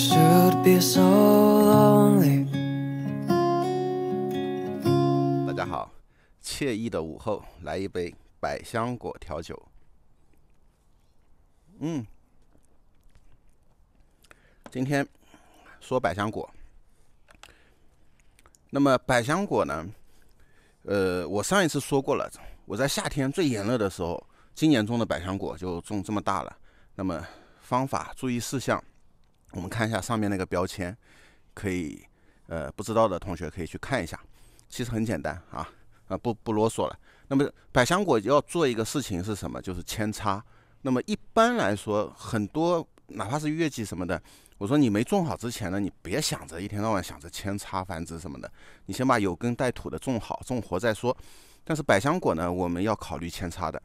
大家好，惬意的午后，来一杯百香果调酒。嗯，今天说百香果。那么百香果呢？呃，我上一次说过了，我在夏天最炎热的时候，今年种的百香果就种这么大了。那么方法注意事项。我们看一下上面那个标签，可以，呃，不知道的同学可以去看一下。其实很简单啊，啊，不不啰嗦了。那么百香果要做一个事情是什么？就是扦插。那么一般来说，很多哪怕是月季什么的，我说你没种好之前呢，你别想着一天到晚想着扦插繁殖什么的，你先把有根带土的种好，种活再说。但是百香果呢，我们要考虑扦插的。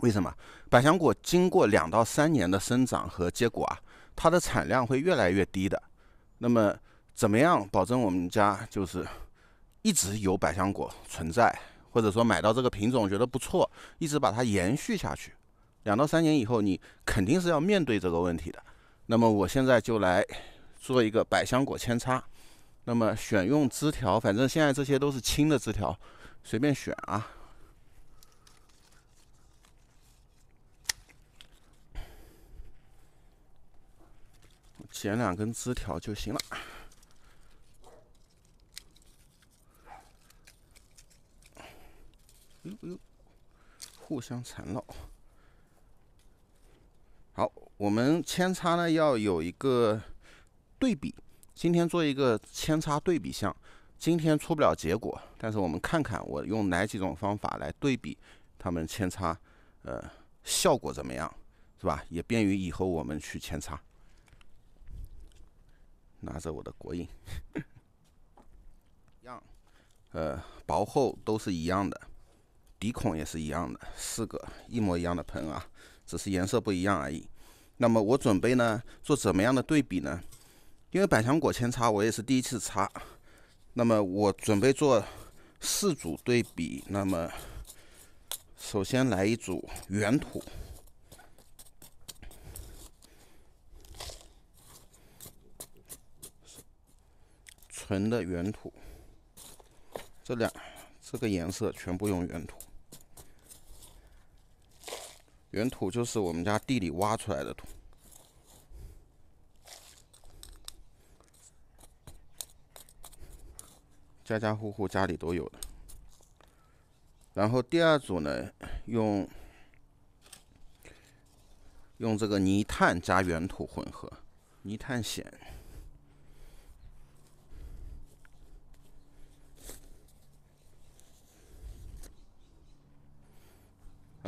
为什么？百香果经过两到三年的生长和结果啊。它的产量会越来越低的，那么怎么样保证我们家就是一直有百香果存在，或者说买到这个品种觉得不错，一直把它延续下去？两到三年以后，你肯定是要面对这个问题的。那么我现在就来做一个百香果扦插，那么选用枝条，反正现在这些都是青的枝条，随便选啊。剪两根枝条就行了。呦呦，互相缠绕。好，我们扦插呢要有一个对比。今天做一个扦插对比项，今天出不了结果，但是我们看看我用哪几种方法来对比它们扦插，呃，效果怎么样，是吧？也便于以后我们去扦插。拿着我的印，一样，呃，薄厚都是一样的，底孔也是一样的，四个一模一样的盆啊，只是颜色不一样而已。那么我准备呢做怎么样的对比呢？因为百香果扦插我也是第一次插，那么我准备做四组对比。那么首先来一组原土。纯的原土，这两这个颜色全部用原土。原土就是我们家地里挖出来的土，家家户户家里都有的。然后第二组呢，用用这个泥炭加原土混合，泥炭藓，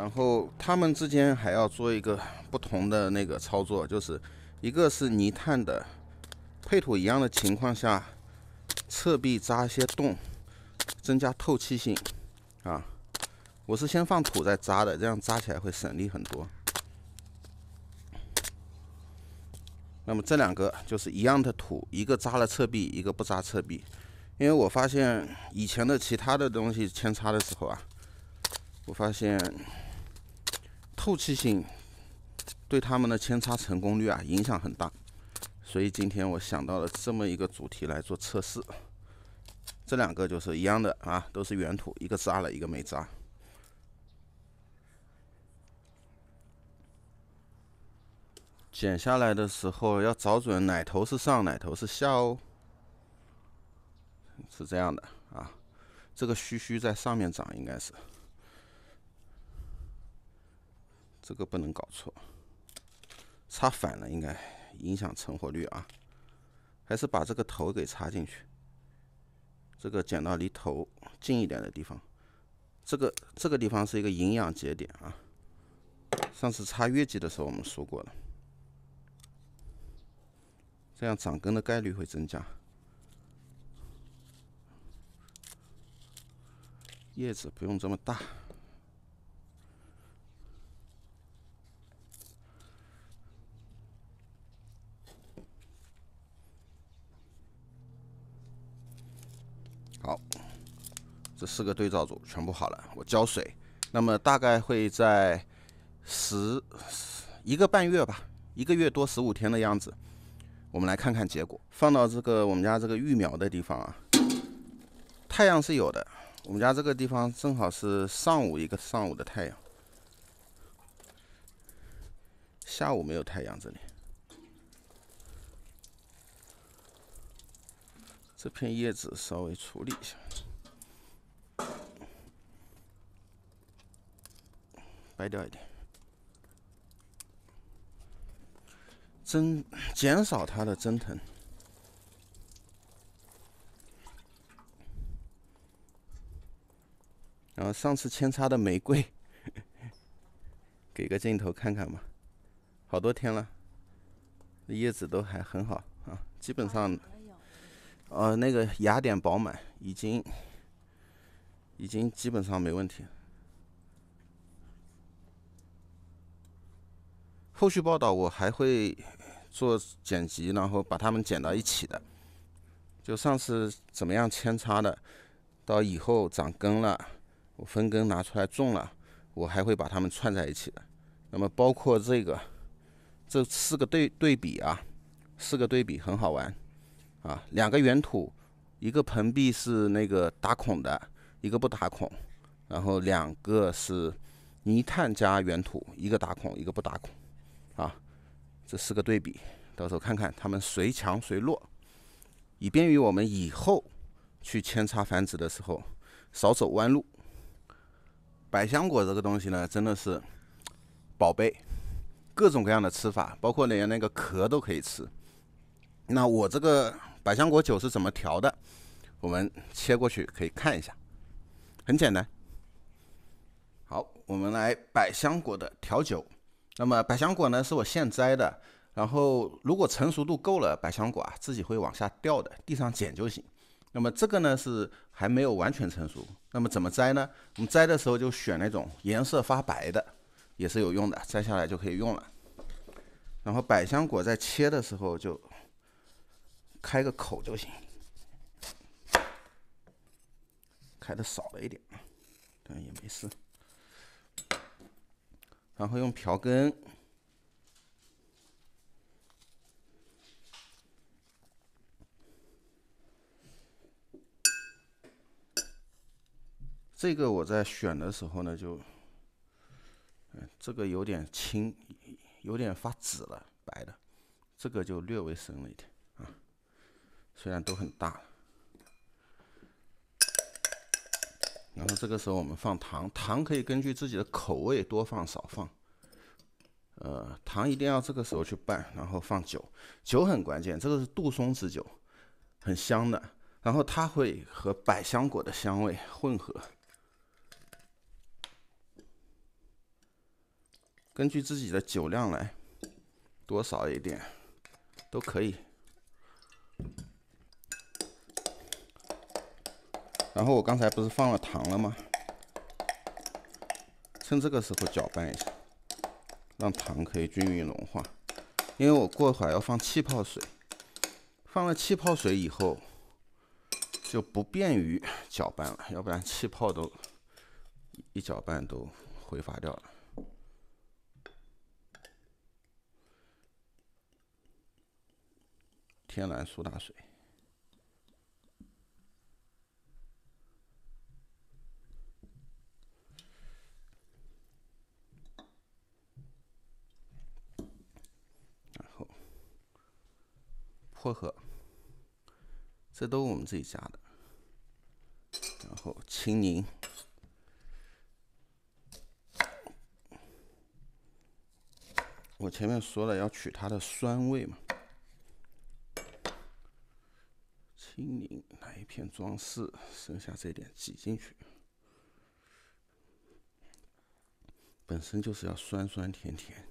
然后他们之间还要做一个不同的那个操作，就是一个是泥炭的配土一样的情况下，侧壁扎一些洞，增加透气性啊。我是先放土再扎的，这样扎起来会省力很多。那么这两个就是一样的土，一个扎了侧壁，一个不扎侧壁，因为我发现以前的其他的东西扦插的时候啊，我发现。透气性对他们的扦插成功率啊影响很大，所以今天我想到了这么一个主题来做测试。这两个就是一样的啊，都是原土，一个扎了一个没扎。剪下来的时候要找准哪头是上，哪头是下哦。是这样的啊，这个须须在上面长，应该是。这个不能搞错，插反了应该影响成活率啊！还是把这个头给插进去。这个剪到离头近一点的地方。这个这个地方是一个营养节点啊。上次插月季的时候我们说过了，这样长根的概率会增加。叶子不用这么大。四个对照组全部好了，我浇水，那么大概会在十一个半月吧，一个月多十五天的样子。我们来看看结果，放到这个我们家这个育苗的地方啊，太阳是有的。我们家这个地方正好是上午一个上午的太阳，下午没有太阳这里。这片叶子稍微处理一下。摘掉一点，增减少它的蒸腾。然后上次扦插的玫瑰，给个镜头看看吧，好多天了，叶子都还很好啊，基本上，呃，那个芽点饱满，已经，已经基本上没问题。后续报道我还会做剪辑，然后把它们剪到一起的。就上次怎么样扦插的，到以后长根了，我分根拿出来种了，我还会把它们串在一起的。那么包括这个，这四个对对比啊，四个对比很好玩啊。两个原土，一个盆壁是那个打孔的，一个不打孔，然后两个是泥炭加原土，一个打孔，一个不打孔。啊，这四个对比，到时候看看它们谁强谁弱，以便于我们以后去扦插繁殖的时候少走弯路。百香果这个东西呢，真的是宝贝，各种各样的吃法，包括连那个壳都可以吃。那我这个百香果酒是怎么调的？我们切过去可以看一下，很简单。好，我们来百香果的调酒。那么百香果呢，是我现摘的。然后如果成熟度够了，百香果啊自己会往下掉的，地上捡就行。那么这个呢是还没有完全成熟。那么怎么摘呢？我们摘的时候就选那种颜色发白的，也是有用的，摘下来就可以用了。然后百香果在切的时候就开个口就行，开的少了一点啊，但也没事。然后用瓢根，这个我在选的时候呢，就，这个有点青，有点发紫了，白的，这个就略微深了一点啊，虽然都很大了。然后这个时候我们放糖，糖可以根据自己的口味多放少放，呃，糖一定要这个时候去拌，然后放酒，酒很关键，这个是杜松子酒，很香的，然后它会和百香果的香味混合，根据自己的酒量来，多少一点都可以。然后我刚才不是放了糖了吗？趁这个时候搅拌一下，让糖可以均匀融化。因为我过会儿要放气泡水，放了气泡水以后就不便于搅拌了，要不然气泡都一搅拌都挥发掉了。天然苏打水。薄荷，这都是我们自己加的。然后青柠，我前面说了要取它的酸味嘛，青柠来一片装饰，剩下这点挤进去，本身就是要酸酸甜甜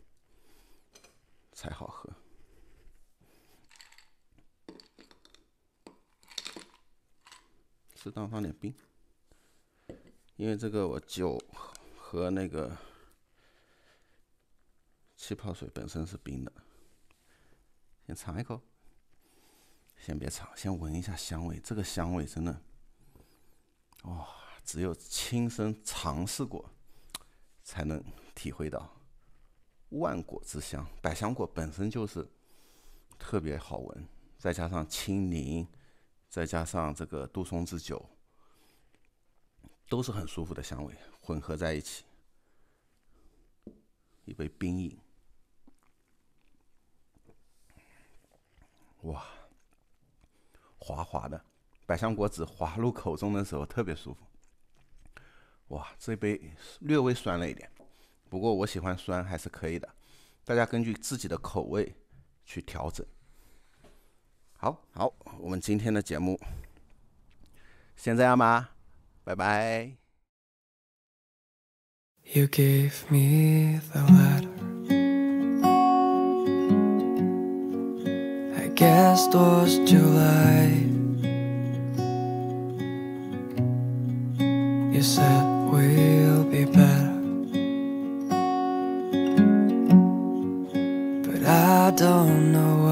才好喝。适当放点冰，因为这个我酒和那个气泡水本身是冰的。先尝一口，先别尝，先闻一下香味。这个香味真的，哇，只有亲身尝试过才能体会到万果之香。百香果本身就是特别好闻，再加上青柠。再加上这个杜松子酒，都是很舒服的香味，混合在一起，一杯冰饮，哇，滑滑的，百香果籽滑入口中的时候特别舒服。哇，这杯略微酸了一点，不过我喜欢酸还是可以的，大家根据自己的口味去调整。好好，我们今天的节目先这样吧，拜拜。You gave me the letter. I guess it was July. You said we'll be better. But I don't know